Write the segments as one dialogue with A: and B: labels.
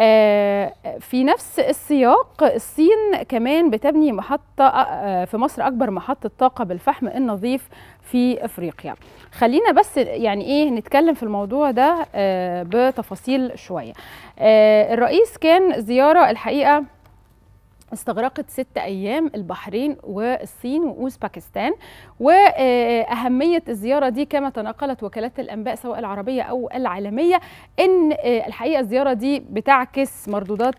A: آه، في نفس السياق الصين كمان بتبني محطة آه، في مصر أكبر محطة طاقة بالفحم النظيف في أفريقيا خلينا بس يعني إيه نتكلم في الموضوع ده آه، بتفاصيل شوية الرئيس كان زيارة الحقيقة استغرقت ست أيام البحرين والصين وأوزباكستان وأهمية الزيارة دي كما تناقلت وكالات الأنباء سواء العربية أو العالمية إن الحقيقة الزيارة دي بتعكس مردودات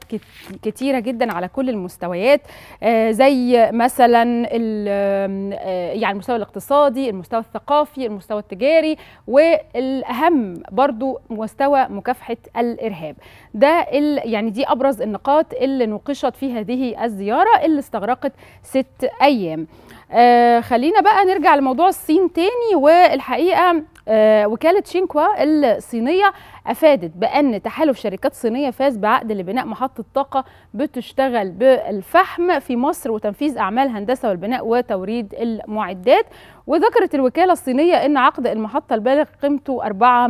A: كتيرة جدا على كل المستويات آه، زي مثلا آه، يعني المستوى الاقتصادي المستوى الثقافي المستوى التجاري والأهم برضو مستوى مكافحة الإرهاب ده يعني دي أبرز النقاط اللي نوقشت في هذه الزيارة اللي استغرقت ست أيام آه خلينا بقى نرجع لموضوع الصين تاني والحقيقة آه وكالة شينكوا الصينية أفادت بأن تحالف شركات صينية فاز بعقد لبناء محطة طاقة بتشتغل بالفحم في مصر وتنفيذ أعمال هندسة والبناء وتوريد المعدات وذكرت الوكالة الصينية أن عقد المحطة البالغ قيمته 4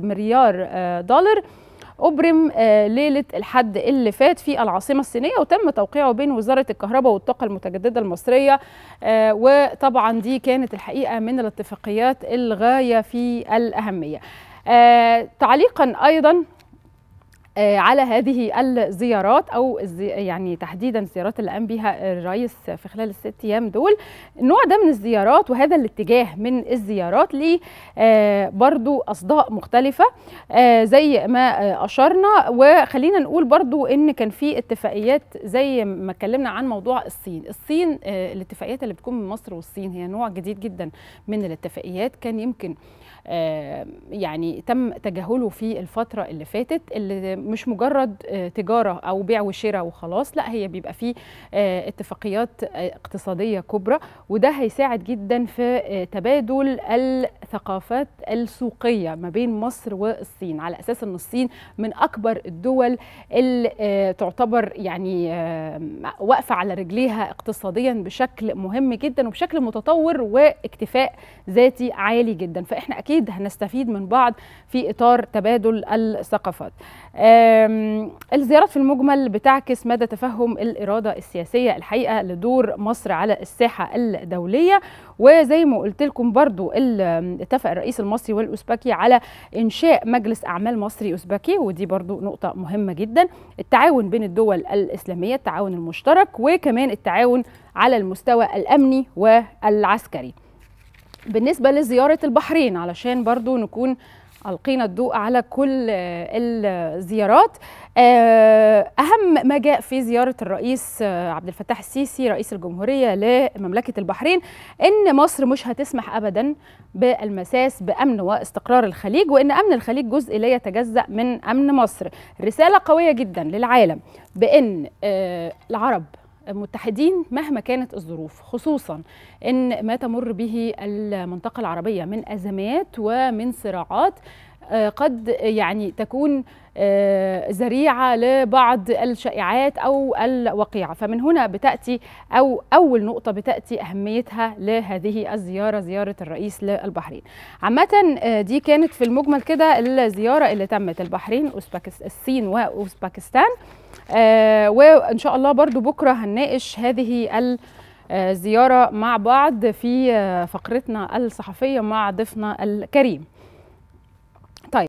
A: مليار آه، دولار أبرم آه، ليلة الحد اللي فات في العاصمة الصينية وتم توقيعه بين وزارة الكهرباء والطاقة المتجددة المصرية آه، وطبعا دي كانت الحقيقة من الاتفاقيات الغاية في الأهمية آه، تعليقا أيضا آه، على هذه الزيارات او يعني تحديدا الزيارات اللي قام بها الرئيس في خلال الست ايام دول النوع ده من الزيارات وهذا الاتجاه من الزيارات ليه آه، برضو اصداء مختلفه آه، زي ما اشرنا وخلينا نقول برضو ان كان في اتفاقيات زي ما اتكلمنا عن موضوع الصين الصين الاتفاقيات اللي بتكون من مصر والصين هي نوع جديد جدا من الاتفاقيات كان يمكن يعني تم تجاهله في الفتره اللي فاتت اللي مش مجرد آه، تجاره او بيع وشراء وخلاص لا هي بيبقى فيه آه، اتفاقيات آه، اقتصاديه كبرى وده هيساعد جدا في تبادل الثقافات السوقيه ما بين مصر والصين على اساس ان الصين من اكبر الدول اللي آه، تعتبر يعني آه، واقفه على رجليها اقتصاديا بشكل مهم جدا وبشكل متطور واكتفاء ذاتي عالي جدا فاحنا اكيد هنستفيد من بعض في اطار تبادل الثقافات الزيارات في المجمل بتعكس مدى تفهم الاراده السياسيه الحقيقه لدور مصر على الساحه الدوليه وزي ما قلت لكم برضو اتفق الرئيس المصري والأوزبكي على إنشاء مجلس أعمال مصري أوزبكي ودي برضو نقطة مهمة جدا التعاون بين الدول الإسلامية التعاون المشترك وكمان التعاون على المستوى الأمني والعسكري بالنسبة لزيارة البحرين علشان برضو نكون ألقينا الضوء على كل آه، الزيارات آه، أهم ما جاء في زيارة الرئيس آه، عبد الفتاح السيسي رئيس الجمهورية لمملكة البحرين أن مصر مش هتسمح أبدا بالمساس بأمن واستقرار الخليج وأن أمن الخليج جزء لا يتجزأ من أمن مصر رسالة قوية جدا للعالم بأن العرب متحدين مهما كانت الظروف خصوصا ان ما تمر به المنطقه العربيه من ازمات ومن صراعات آه، قد يعني تكون آه، ذريعه لبعض الشائعات او الوقيعه فمن هنا بتاتي او اول نقطه بتاتي اهميتها لهذه الزياره زياره الرئيس للبحرين عامه آه، دي كانت في المجمل كده الزياره اللي تمت البحرين الصين واوزباكستان آه، وان شاء الله برضو بكره هنناقش هذه الزياره مع بعض في آه، فقرتنا الصحفيه مع ضيفنا الكريم